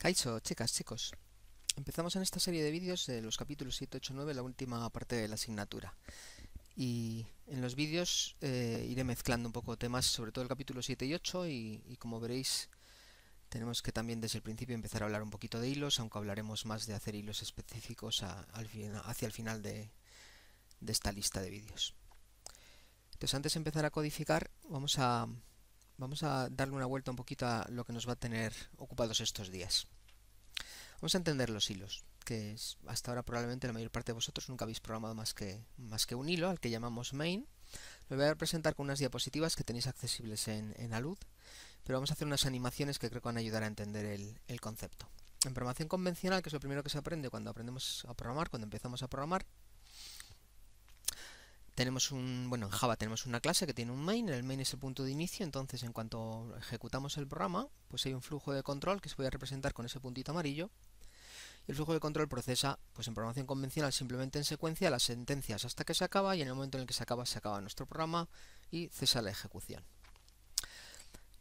Kaiso, chicas, chicos. Empezamos en esta serie de vídeos de los capítulos 7, 8, 9, la última parte de la asignatura. Y en los vídeos eh, iré mezclando un poco temas, sobre todo el capítulo 7 y 8, y, como veréis tenemos que también desde el principio empezar a hablar un poquito de hilos, aunque hablaremos más de hacer hilos específicos hacia el final de esta lista de vídeos. Entonces antes de empezar a codificar, vamos a vamos a darle una vuelta un poquito a lo que nos va a tener ocupados estos días. Vamos a entender los hilos, que hasta ahora probablemente la mayor parte de vosotros nunca habéis programado más que, más que un hilo, al que llamamos main. Lo voy a presentar con unas diapositivas que tenéis accesibles en, Alud, pero vamos a hacer unas animaciones que creo que van a ayudar a entender el, el concepto. En programación convencional, que es lo primero que se aprende cuando aprendemos a programar, cuando empezamos a programar, tenemos un, bueno, en Java tenemos una clase que tiene un main, el main es el punto de inicio, entonces en cuanto ejecutamos el programa, pues hay un flujo de control que se puede representar con ese puntito amarillo. Y el flujo de control procesa, pues en programación convencional simplemente en secuencia las sentencias hasta que se acaba y en el momento en el que se acaba se acaba nuestro programa y cesa la ejecución.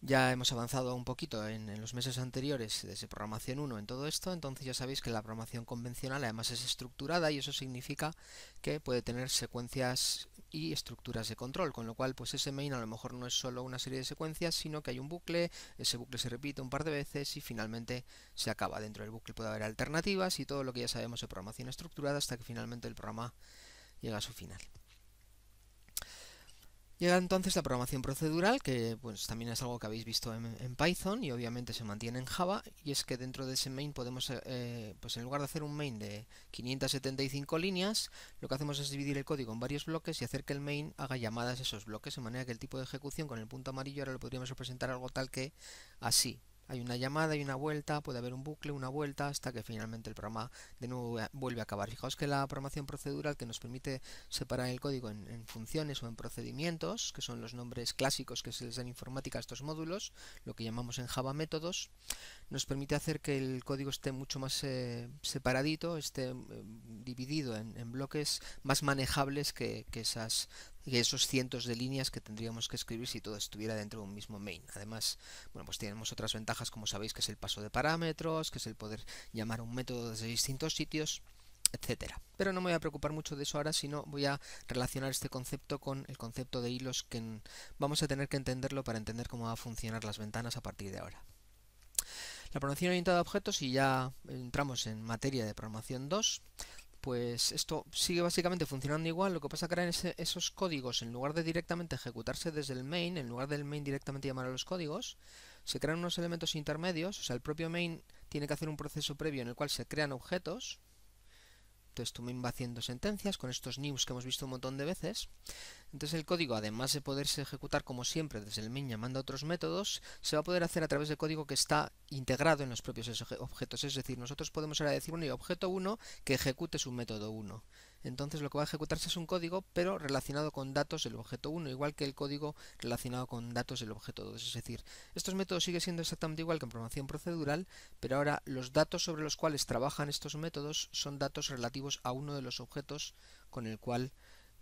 Ya hemos avanzado un poquito en, los meses anteriores desde programación 1 en todo esto, entonces ya sabéis que la programación convencional además es estructurada y eso significa que puede tener secuencias y estructuras de control, con lo cual pues ese main a lo mejor no es solo una serie de secuencias, sino que hay un bucle, ese bucle se repite un par de veces y finalmente se acaba. Dentro del bucle puede haber alternativas y todo lo que ya sabemos de programación estructurada hasta que finalmente el programa llega a su final. Llega entonces la programación procedural, que pues, también es algo que habéis visto en, Python y obviamente se mantiene en Java, y es que dentro de ese main podemos, eh, eh, pues en lugar de hacer un main de 575 líneas, lo que hacemos es dividir el código en varios bloques y hacer que el main haga llamadas a esos bloques, de manera que el tipo de ejecución con el punto amarillo ahora lo podríamos representar algo tal que así, hay una llamada y una vuelta, puede haber un bucle, una vuelta, hasta que finalmente el programa de nuevo eh, vuelve a acabar. Fijaos que la programación procedural que nos permite separar el código en, funciones o en procedimientos, que son los nombres clásicos que se les dan en informática a estos módulos, lo que llamamos en Java métodos, nos permite hacer que el código esté mucho más eh, separadito, esté eh, dividido en, bloques más manejables que, que esas esos cientos de líneas que tendríamos que escribir si todo estuviera dentro de un mismo main. Además, bueno, pues tenemos otras ventajas, como sabéis, que es el paso de parámetros, que es el poder llamar un método desde distintos sitios, etcétera. Pero no me voy a preocupar mucho de eso ahora, sino voy a relacionar este concepto con el concepto de hilos que vamos a tener que entenderlo para entender cómo va a funcionar las ventanas a partir de ahora. La programación orientada a objetos, y ya entramos en materia de programación 2, pues esto sigue básicamente funcionando igual, lo que pasa que ahora esos códigos, en lugar de directamente ejecutarse desde el main, en lugar del main directamente llamar a los códigos, se crean unos elementos intermedios, o sea, el propio main tiene que hacer un proceso previo en el cual se crean objetos, esto me va haciendo sentencias con estos news que hemos visto un montón de veces. Entonces el código, además de poderse ejecutar como siempre desde el min llamando a otros métodos, se va a poder hacer a través de código que está integrado en los propios objetos. Es decir, nosotros podemos ahora decir, un objeto 1 que ejecute su método 1 entonces lo que va a ejecutarse es un código, pero relacionado con datos del objeto 1, igual que el código relacionado con datos del objeto 2. Es decir, estos métodos siguen siendo exactamente igual que en programación procedural, pero ahora los datos sobre los cuales trabajan estos métodos son datos relativos a uno de los objetos con el cual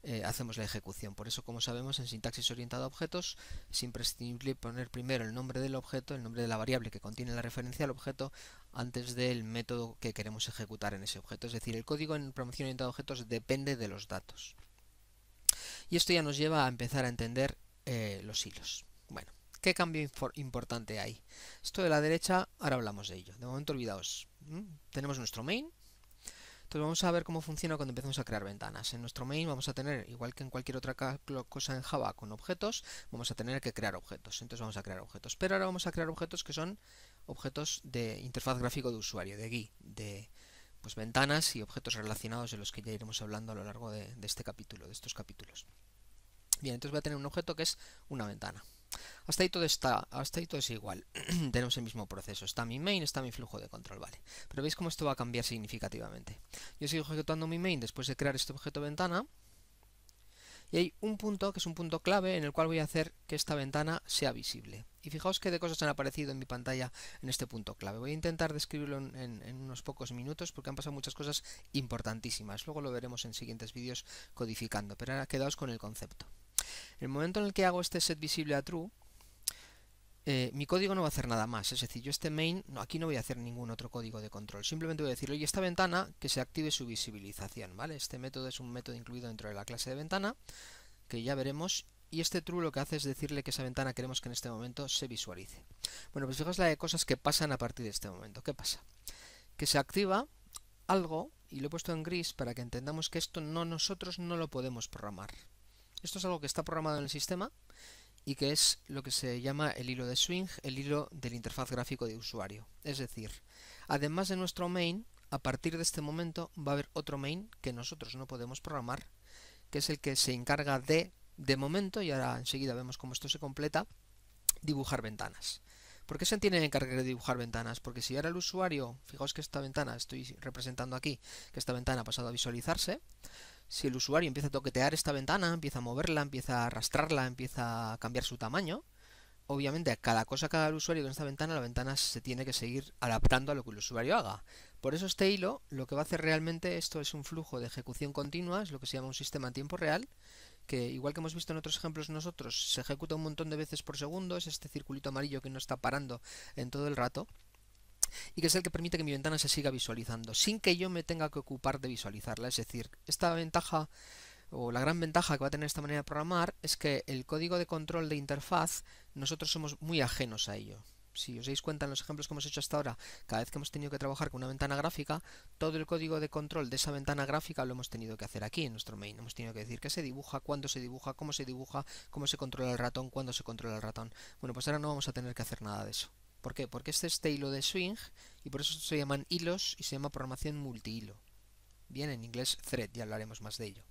eh, hacemos la ejecución. Por eso, como sabemos, en sintaxis orientada a objetos es imprescindible poner primero el nombre del objeto, el nombre de la variable que contiene la referencia al objeto, antes del método que queremos ejecutar en ese objeto. Es decir, el código en promoción orientada a objetos depende de los datos. Y esto ya nos lleva a empezar a entender eh, los hilos. Bueno, ¿qué cambio importante hay? Esto de la derecha, ahora hablamos de ello. De momento olvidaos. ¿Mm? Tenemos nuestro main, entonces vamos a ver cómo funciona cuando empezamos a crear ventanas. En nuestro main vamos a tener, igual que en cualquier otra cosa en Java con objetos, vamos a tener que crear objetos. Entonces vamos a crear objetos. Pero ahora vamos a crear objetos que son objetos de interfaz gráfico de usuario, de GUI, de pues, ventanas y objetos relacionados de los que ya iremos hablando a lo largo de, este capítulo, de estos capítulos. Bien, entonces voy a tener un objeto que es una ventana. Hasta ahí todo está, hasta ahí todo es igual. Tenemos el mismo proceso. Está mi main, está mi flujo de control, vale. Pero veis cómo esto va a cambiar significativamente. Yo sigo ejecutando mi main después de crear este objeto ventana y hay un punto que es un punto clave en el cual voy a hacer que esta ventana sea visible. Y fijaos qué de cosas han aparecido en mi pantalla en este punto clave. Voy a intentar describirlo en, en unos pocos minutos porque han pasado muchas cosas importantísimas. Luego lo veremos en siguientes vídeos codificando, pero ahora quedaos con el concepto. En el momento en el que hago este set visible a true, eh, mi código no va a hacer nada más, es decir, yo este main, aquí no voy a hacer ningún otro código de control, simplemente voy a decirle, oye, esta ventana, que se active su visibilización, ¿vale? Este método es un método incluido dentro de la clase de ventana, que ya veremos, y este true lo que hace es decirle que esa ventana queremos que en este momento se visualice. Bueno, pues fijaos la de cosas que pasan a partir de este momento, ¿qué pasa? Que se activa algo, y lo he puesto en gris para que entendamos que esto no nosotros no lo podemos programar. Esto es algo que está programado en el sistema, y que es lo que se llama el hilo de swing, el hilo de interfaz gráfico de usuario. Es decir, además de nuestro main, a partir de este momento va a haber otro main que nosotros no podemos programar, que es el que se encarga de, de momento, y ahora enseguida vemos cómo esto se completa, dibujar ventanas. ¿Por qué se tiene que encargar de dibujar ventanas? Porque si ahora el usuario, fijaos que esta ventana, estoy representando aquí, que esta ventana ha pasado a visualizarse, si el usuario empieza a toquetear esta ventana, empieza a moverla, empieza a arrastrarla, empieza a cambiar su tamaño, obviamente a cada cosa que haga el usuario con esta ventana, la ventana se tiene que seguir adaptando a lo que el usuario haga. Por eso este hilo lo que va a hacer realmente, esto es un flujo de ejecución continua, es lo que se llama un sistema en tiempo real, que igual que hemos visto en otros ejemplos nosotros, se ejecuta un montón de veces por segundo, es este circulito amarillo que no está parando en todo el rato, y que es el que permite que mi ventana se siga visualizando, sin que yo me tenga que ocupar de visualizarla. Es decir, esta ventaja o la gran ventaja que va a tener esta manera de programar es que el código de control de interfaz nosotros somos muy ajenos a ello. Si os dais cuenta en los ejemplos que hemos hecho hasta ahora, cada vez que hemos tenido que trabajar con una ventana gráfica, todo el código de control de esa ventana gráfica lo hemos tenido que hacer aquí en nuestro main. Hemos tenido que decir qué se dibuja, cuándo se dibuja, cómo se dibuja, cómo se controla el ratón, cuándo se controla el ratón. Bueno, pues ahora no vamos a tener que hacer nada de eso. ¿Por qué? Porque este es este hilo de swing y por eso se llaman hilos y se llama programación multihilo. Bien, en inglés thread, ya hablaremos más de ello.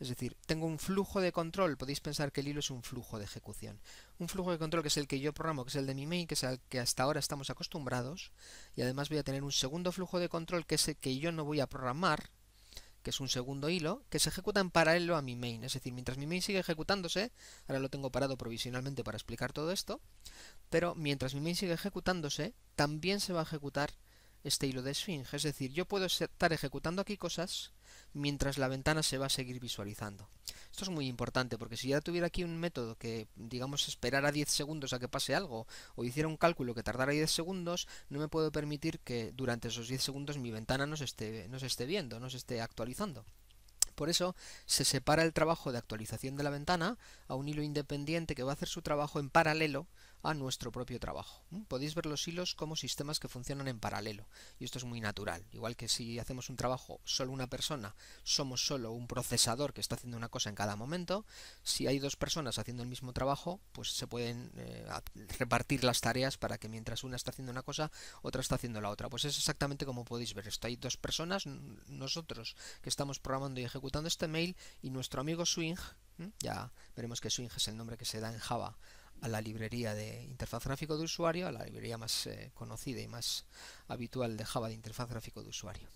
Es decir, tengo un flujo de control, podéis pensar que el hilo es un flujo de ejecución. Un flujo de control que es el que yo programo, que es el de mi main, que es el que hasta ahora estamos acostumbrados, y además voy a tener un segundo flujo de control que es el que yo no voy a programar, que es un segundo hilo, que se ejecuta en paralelo a mi main. Es decir, mientras mi main sigue ejecutándose, ahora lo tengo parado provisionalmente para explicar todo esto, pero mientras mi main sigue ejecutándose, también se va a ejecutar este hilo de Sphinx. Es decir, yo puedo estar ejecutando aquí cosas mientras la ventana se va a seguir visualizando. Esto es muy importante porque si ya tuviera aquí un método que, digamos, esperara 10 segundos a que pase algo o hiciera un cálculo que tardara 10 segundos, no me puedo permitir que durante esos 10 segundos mi ventana no esté, no se esté viendo, no se esté actualizando. Por eso se separa el trabajo de actualización de la ventana a un hilo independiente que va a hacer su trabajo en paralelo a nuestro propio trabajo. Podéis ver los hilos como sistemas que funcionan en paralelo, y esto es muy natural. Igual que si hacemos un trabajo solo una persona, somos solo un procesador que está haciendo una cosa en cada momento, si hay dos personas haciendo el mismo trabajo, pues se pueden eh, repartir las tareas para que mientras una está haciendo una cosa, otra está haciendo la otra. Pues es exactamente como podéis ver esto. Hay dos personas, nosotros que estamos programando y ejecutando este mail, y nuestro amigo Swing, ya veremos que Swing es el nombre que se da en Java a la librería de interfaz gráfico de usuario, a la librería más eh, conocida y más habitual de Java de interfaz gráfico de usuario.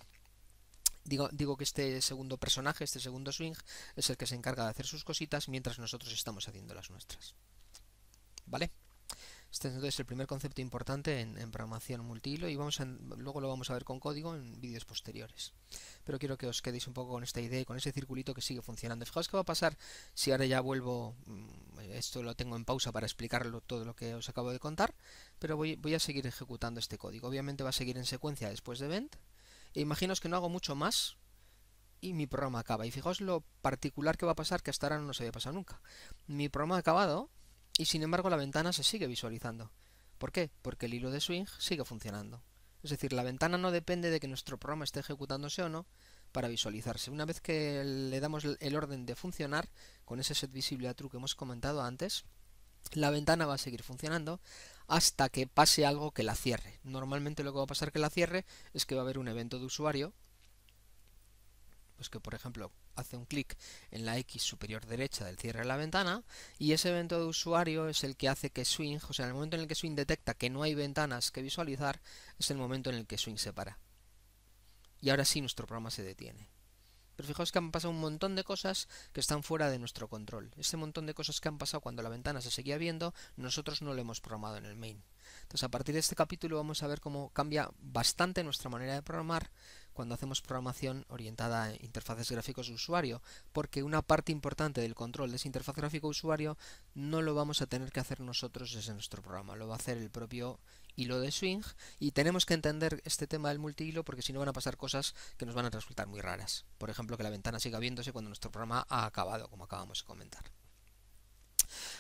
Digo, digo, que este segundo personaje, este segundo swing, es el que se encarga de hacer sus cositas mientras nosotros estamos haciendo las nuestras. ¿Vale? Este es el primer concepto importante en, programación multilo y vamos luego lo vamos a ver con código en vídeos posteriores. Pero quiero que os quedéis un poco con esta idea y con ese circulito que sigue funcionando. Fijaos qué va a pasar si ahora ya vuelvo, mm, esto lo tengo en pausa para explicarlo todo lo que os acabo de contar, pero voy, a seguir ejecutando este código. Obviamente va a seguir en secuencia después de event e imaginaos que no hago mucho más y mi programa acaba. Y fijaos lo particular que va a pasar que hasta ahora no se había pasado nunca. Mi programa ha acabado, y sin embargo la ventana se sigue visualizando. ¿Por qué? Porque el hilo de swing sigue funcionando. Es decir, la ventana no depende de que nuestro programa esté ejecutándose o no para visualizarse. Una vez que le damos el orden de funcionar con ese set visible a true que hemos comentado antes, la ventana va a seguir funcionando hasta que pase algo que la cierre. Normalmente lo que va a pasar que la cierre es que va a haber un evento de usuario pues que por ejemplo hace un clic en la X superior derecha del cierre de la ventana y ese evento de usuario es el que hace que Swing, o sea, en el momento en el que Swing detecta que no hay ventanas que visualizar, es el momento en el que Swing se para. Y ahora sí nuestro programa se detiene. Pero fijaos que han pasado un montón de cosas que están fuera de nuestro control. ese montón de cosas que han pasado cuando la ventana se seguía viendo, nosotros no lo hemos programado en el main. Entonces a partir de este capítulo vamos a ver cómo cambia bastante nuestra manera de programar cuando hacemos programación orientada a interfaces gráficos de usuario, porque una parte importante del control de esa interfaz gráfico usuario no lo vamos a tener que hacer nosotros desde nuestro programa, lo va a hacer el propio hilo de swing y tenemos que entender este tema del multihilo porque si no van a pasar cosas que nos van a resultar muy raras. Por ejemplo, que la ventana siga viéndose cuando nuestro programa ha acabado, como acabamos de comentar.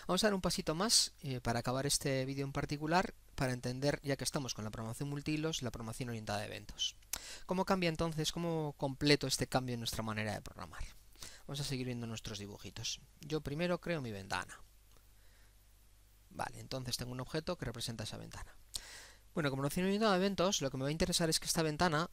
Vamos a dar un pasito más eh, para acabar este vídeo en particular, para entender, ya que estamos con la programación multihilos, la programación orientada a eventos. ¿Cómo cambia entonces, cómo completo este cambio en nuestra manera de programar? Vamos a seguir viendo nuestros dibujitos. Yo primero creo mi ventana. Vale, entonces tengo un objeto que representa esa ventana. Bueno, como no nada de eventos, lo que me va a interesar es que esta ventana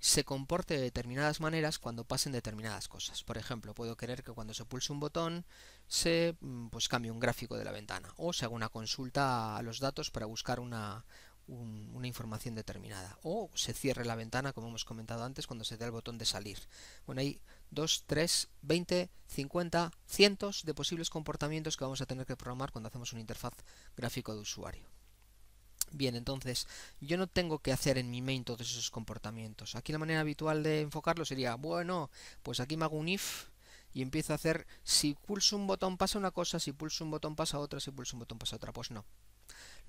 se comporte de determinadas maneras cuando pasen determinadas cosas. Por ejemplo, puedo querer que cuando se pulse un botón se mm, pues cambie un gráfico de la ventana o se haga una consulta a los datos para buscar una, una información determinada. O se cierre la ventana, como hemos comentado antes, cuando se dé el botón de salir. Bueno, hay 2, 3, 20, 50, cientos de posibles comportamientos que vamos a tener que programar cuando hacemos una interfaz gráfico de usuario. Bien, entonces yo no tengo que hacer en mi main todos esos comportamientos. Aquí la manera habitual de enfocarlo sería, bueno, pues aquí me hago un if y empiezo a hacer si pulso un botón pasa una cosa, si pulso un botón pasa otra, si pulso un botón pasa otra. Pues no,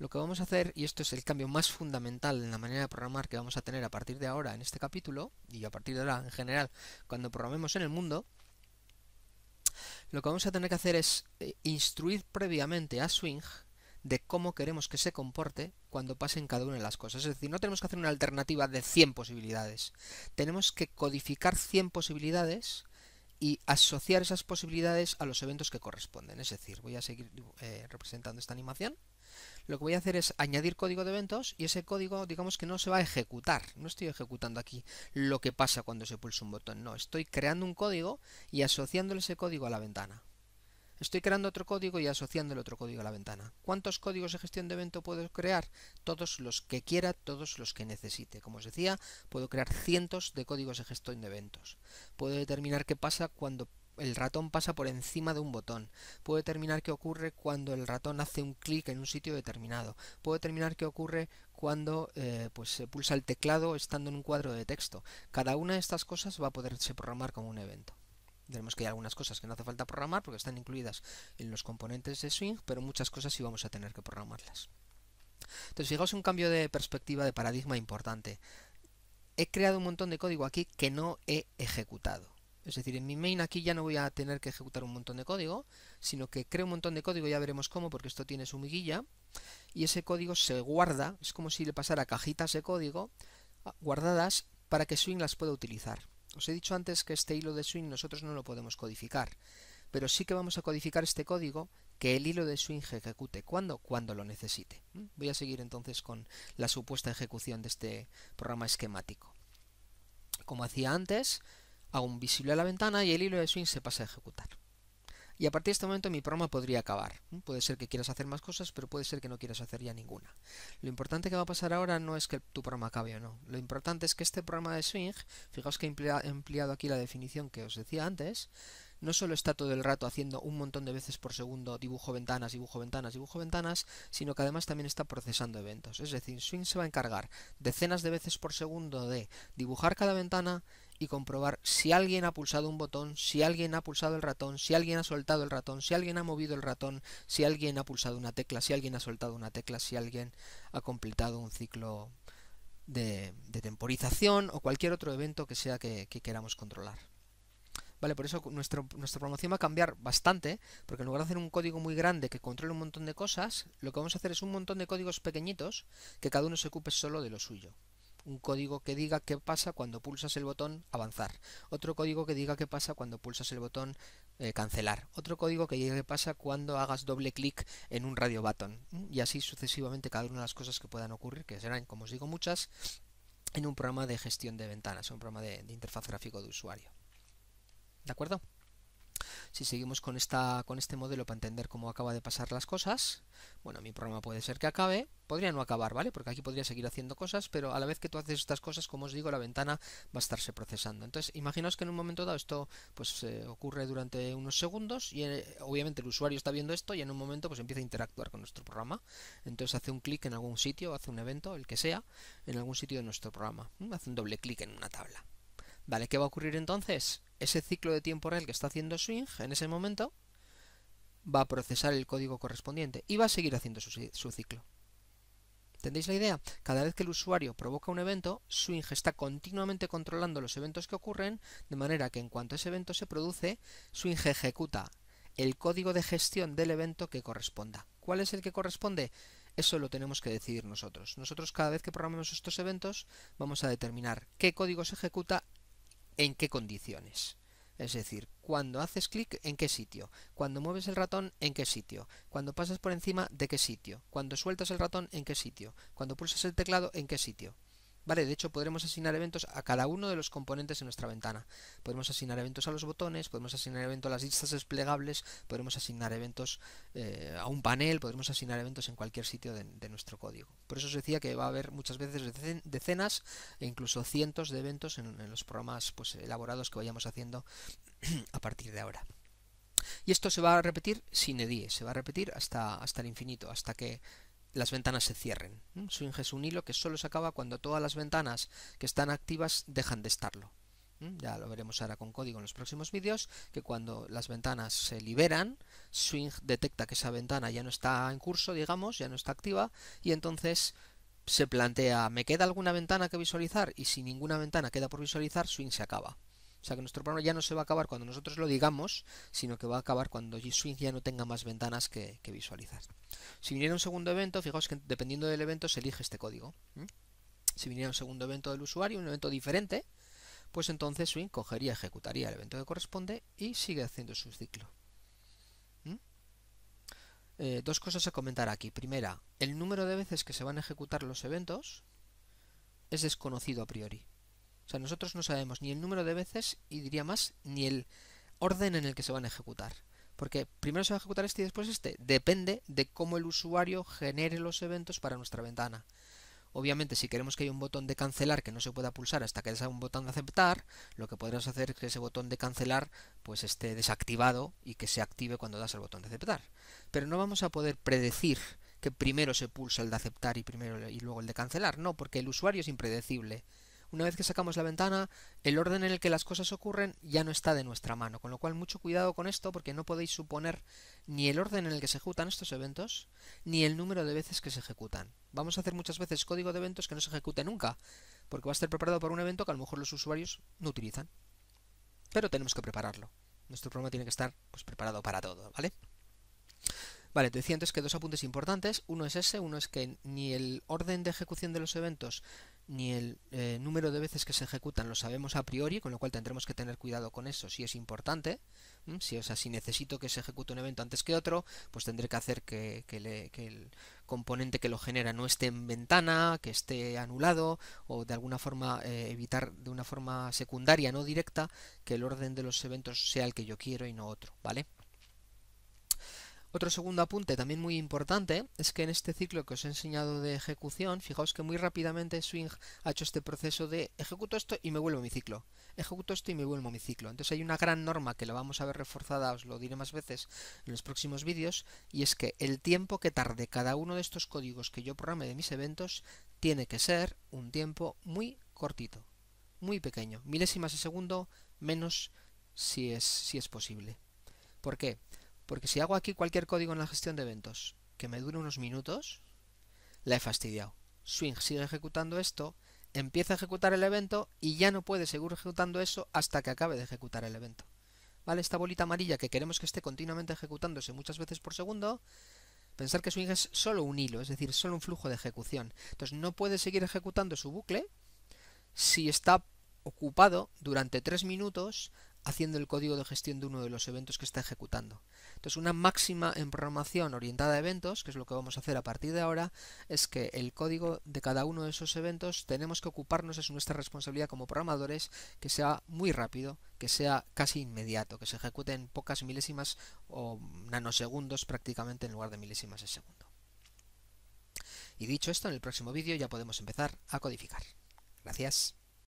lo que vamos a hacer, y esto es el cambio más fundamental en la manera de programar que vamos a tener a partir de ahora en este capítulo, y a partir de ahora en general cuando programemos en el mundo, lo que vamos a tener que hacer es eh, instruir previamente a Swing de cómo queremos que se comporte cuando pasen cada una de las cosas. Es decir, no tenemos que hacer una alternativa de 100 posibilidades. Tenemos que codificar 100 posibilidades y asociar esas posibilidades a los eventos que corresponden. Es decir, voy a seguir eh, representando esta animación lo que voy a hacer es añadir código de eventos y ese código digamos que no se va a ejecutar, no estoy ejecutando aquí lo que pasa cuando se pulsa un botón, no, estoy creando un código y asociándole ese código a la ventana. Estoy creando otro código y asociándole otro código a la ventana. ¿Cuántos códigos de gestión de eventos puedo crear? Todos los que quiera, todos los que necesite. Como os decía, puedo crear cientos de códigos de gestión de eventos. Puedo determinar qué pasa cuando el ratón pasa por encima de un botón. Puedo determinar qué ocurre cuando el ratón hace un clic en un sitio determinado. Puedo determinar qué ocurre cuando eh, pues se pulsa el teclado estando en un cuadro de texto. Cada una de estas cosas va a poderse programar como un evento. Veremos que hay algunas cosas que no hace falta programar porque están incluidas en los componentes de Swing, pero muchas cosas sí vamos a tener que programarlas. Entonces, fijaos un cambio de perspectiva, de paradigma importante. He creado un montón de código aquí que no he ejecutado. Es decir, en mi main aquí ya no voy a tener que ejecutar un montón de código, sino que creo un montón de código, ya veremos cómo, porque esto tiene su miguilla, y ese código se guarda, es como si le pasara cajitas de código ah, guardadas para que Swing las pueda utilizar. Os he dicho antes que este hilo de Swing nosotros no lo podemos codificar, pero sí que vamos a codificar este código que el hilo de swing ejecute cuando cuando lo necesite. Voy a seguir entonces con la supuesta ejecución de este programa esquemático. Como hacía antes, aún visible a la ventana y el hilo de swing se pasa a ejecutar. Y a partir de este momento mi programa podría acabar. Puede ser que quieras hacer más cosas, pero puede ser que no quieras hacer ya ninguna. Lo importante que va a pasar ahora no es que tu programa acabe o no. Lo importante es que este programa de swing, fijaos que he empleado aquí la definición que os decía antes, no solo está todo el rato haciendo un montón de veces por segundo dibujo ventanas, dibujo ventanas, dibujo ventanas, sino que además también está procesando eventos. Es decir, Swing se va a encargar decenas de veces por segundo de dibujar cada ventana y comprobar si alguien ha pulsado un botón, si alguien ha pulsado el ratón, si alguien ha soltado el ratón, si alguien ha movido el ratón, si alguien ha pulsado una tecla, si alguien ha soltado una tecla, si alguien ha completado un ciclo de, temporización o cualquier otro evento que sea que, queramos controlar. ¿vale? Por eso nuestro, nuestra promoción va a cambiar bastante, porque en lugar de hacer un código muy grande que controle un montón de cosas, lo que vamos a hacer es un montón de códigos pequeñitos que cada uno se ocupe solo de lo suyo un código que diga qué pasa cuando pulsas el botón avanzar, otro código que diga qué pasa cuando pulsas el botón eh, cancelar, otro código que diga qué pasa cuando hagas doble clic en un radio button y así sucesivamente cada una de las cosas que puedan ocurrir, que serán, como os digo, muchas, en un programa de gestión de ventanas, un programa de, de interfaz gráfico de usuario. ¿De acuerdo? si seguimos con, este modelo para entender cómo acaba de pasar las cosas, bueno, mi programa puede ser que acabe, podría no acabar, ¿vale? Porque aquí podría seguir haciendo cosas, pero a la vez que tú haces estas cosas, como os digo, la ventana va a estarse procesando. Entonces, imaginaos que en un momento dado esto pues eh, ocurre durante unos segundos y eh, obviamente el usuario está viendo esto y en un momento pues empieza a interactuar con nuestro programa. Entonces hace un clic en algún sitio, hace un evento, el que sea, en algún sitio de nuestro programa. Hace un doble clic en una tabla. Vale, ¿qué va a ocurrir entonces? Ese ciclo de tiempo real que está haciendo Swing en ese momento va a procesar el código correspondiente y va a seguir haciendo su, ciclo. ¿Entendéis la idea? Cada vez que el usuario provoca un evento, Swing está continuamente controlando los eventos que ocurren, de manera que en cuanto ese evento se produce, Swing ejecuta el código de gestión del evento que corresponda. ¿Cuál es el que corresponde? Eso lo tenemos que decidir nosotros. Nosotros cada vez que programemos estos eventos vamos a determinar qué código se ejecuta en qué condiciones. Es decir, cuando haces clic, en qué sitio. Cuando mueves el ratón, en qué sitio. Cuando pasas por encima, de qué sitio. Cuando sueltas el ratón, en qué sitio. Cuando pulsas el teclado, en qué sitio. ¿Vale? De hecho, podremos asignar eventos a cada uno de los componentes en nuestra ventana. Podemos asignar eventos a los botones, podemos asignar eventos a las listas desplegables, podemos asignar eventos eh, a un panel, podemos asignar eventos en cualquier sitio de, nuestro código. Por eso os decía que va a haber muchas veces decenas e incluso cientos de eventos en, los programas pues, elaborados que vayamos haciendo a partir de ahora. Y esto se va a repetir sin edie, se va a repetir hasta, hasta el infinito, hasta que las ventanas se cierren. Swing es un hilo que solo se acaba cuando todas las ventanas que están activas dejan de estarlo. Ya lo veremos ahora con código en los próximos vídeos, que cuando las ventanas se liberan, Swing detecta que esa ventana ya no está en curso, digamos, ya no está activa, y entonces se plantea, ¿me queda alguna ventana que visualizar? Y si ninguna ventana queda por visualizar, Swing se acaba. O sea que nuestro programa ya no se va a acabar cuando nosotros lo digamos, sino que va a acabar cuando Swing ya no tenga más ventanas que, visualizar. Si viniera un segundo evento, fijaos que dependiendo del evento se elige este código. Si viniera un segundo evento del usuario, un evento diferente, pues entonces Swing cogería, ejecutaría el evento que corresponde y sigue haciendo su ciclo. Eh, dos cosas a comentar aquí. Primera, el número de veces que se van a ejecutar los eventos es desconocido a priori. O sea, nosotros no sabemos ni el número de veces y diría más, ni el orden en el que se van a ejecutar. Porque primero se va a ejecutar este y después este. Depende de cómo el usuario genere los eventos para nuestra ventana. Obviamente, si queremos que haya un botón de cancelar que no se pueda pulsar hasta que haya un botón de aceptar, lo que podrás hacer es que ese botón de cancelar pues esté desactivado y que se active cuando das el botón de aceptar. Pero no vamos a poder predecir que primero se pulsa el de aceptar y primero y luego el de cancelar, no, porque el usuario es impredecible. Una vez que sacamos la ventana, el orden en el que las cosas ocurren ya no está de nuestra mano, con lo cual mucho cuidado con esto porque no podéis suponer ni el orden en el que se ejecutan estos eventos, ni el número de veces que se ejecutan. Vamos a hacer muchas veces código de eventos que no se ejecute nunca, porque va a estar preparado para un evento que a lo mejor los usuarios no utilizan. Pero tenemos que prepararlo. Nuestro programa tiene que estar pues, preparado para todo, ¿vale? Vale, te decía antes que dos apuntes importantes. Uno es ese, uno es que ni el orden de ejecución de los eventos ni el eh, número de veces que se ejecutan lo sabemos a priori, con lo cual tendremos que tener cuidado con eso si es importante. Si, o sea, si necesito que se ejecute un evento antes que otro, pues tendré que hacer que, el componente que lo genera no esté en ventana, que esté anulado, o de alguna forma eh, evitar de una forma secundaria, no directa, que el orden de los eventos sea el que yo quiero y no otro. ¿Vale? Otro segundo apunte también muy importante es que en este ciclo que os he enseñado de ejecución, fijaos que muy rápidamente Swing ha hecho este proceso de ejecuto esto y me vuelvo mi ciclo, ejecuto esto y me vuelvo mi ciclo. Entonces hay una gran norma que la vamos a ver reforzada, os lo diré más veces en los próximos vídeos, y es que el tiempo que tarde cada uno de estos códigos que yo programe de mis eventos tiene que ser un tiempo muy cortito, muy pequeño, milésimas de segundo menos si es, si es posible. ¿Por qué? Porque si hago aquí cualquier código en la gestión de eventos que me dure unos minutos, la he fastidiado. Swing sigue ejecutando esto, empieza a ejecutar el evento y ya no puede seguir ejecutando eso hasta que acabe de ejecutar el evento. ¿Vale? Esta bolita amarilla que queremos que esté continuamente ejecutándose muchas veces por segundo, pensar que swing es solo un hilo, es decir, solo un flujo de ejecución. Entonces no puede seguir ejecutando su bucle si está ocupado durante tres minutos haciendo el código de gestión de uno de los eventos que está ejecutando. Entonces, una máxima en programación orientada a eventos, que es lo que vamos a hacer a partir de ahora, es que el código de cada uno de esos eventos tenemos que ocuparnos, es nuestra responsabilidad como programadores, que sea muy rápido, que sea casi inmediato, que se ejecute en pocas milésimas o nanosegundos prácticamente en lugar de milésimas de segundo. Y dicho esto, en el próximo vídeo ya podemos empezar a codificar. Gracias.